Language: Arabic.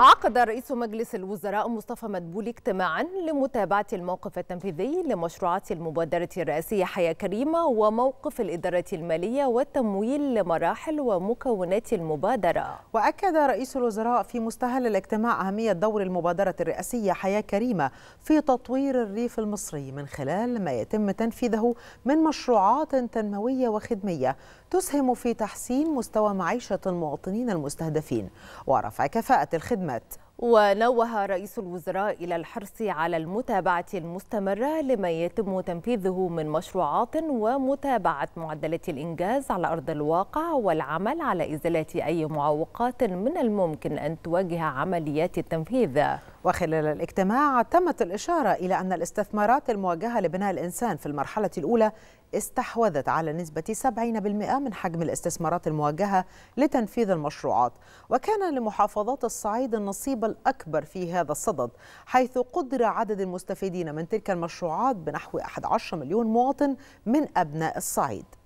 عقد رئيس مجلس الوزراء مصطفى مدبولي اجتماعا لمتابعة الموقف التنفيذي لمشروعات المبادرة الرئاسية حياة كريمة وموقف الإدارة المالية والتمويل لمراحل ومكونات المبادرة وأكد رئيس الوزراء في مستهل الاجتماع أهمية دور المبادرة الرئاسية حياة كريمة في تطوير الريف المصري من خلال ما يتم تنفيذه من مشروعات تنموية وخدمية تسهم في تحسين مستوى معيشة المواطنين المستهدفين ورفع كفاءة الخدمة الخدمات ونوه رئيس الوزراء إلى الحرص على المتابعة المستمرة لما يتم تنفيذه من مشروعات ومتابعة معدلات الإنجاز على أرض الواقع والعمل على إزالة أي معوقات من الممكن أن تواجه عمليات التنفيذ وخلال الاجتماع تمت الإشارة إلى أن الاستثمارات الموجهة لبناء الإنسان في المرحلة الأولى استحوذت على نسبة 70% من حجم الاستثمارات الموجهة لتنفيذ المشروعات وكان لمحافظات الصعيد النصيب الأكبر في هذا الصدد حيث قدر عدد المستفيدين من تلك المشروعات بنحو 11 مليون مواطن من أبناء الصعيد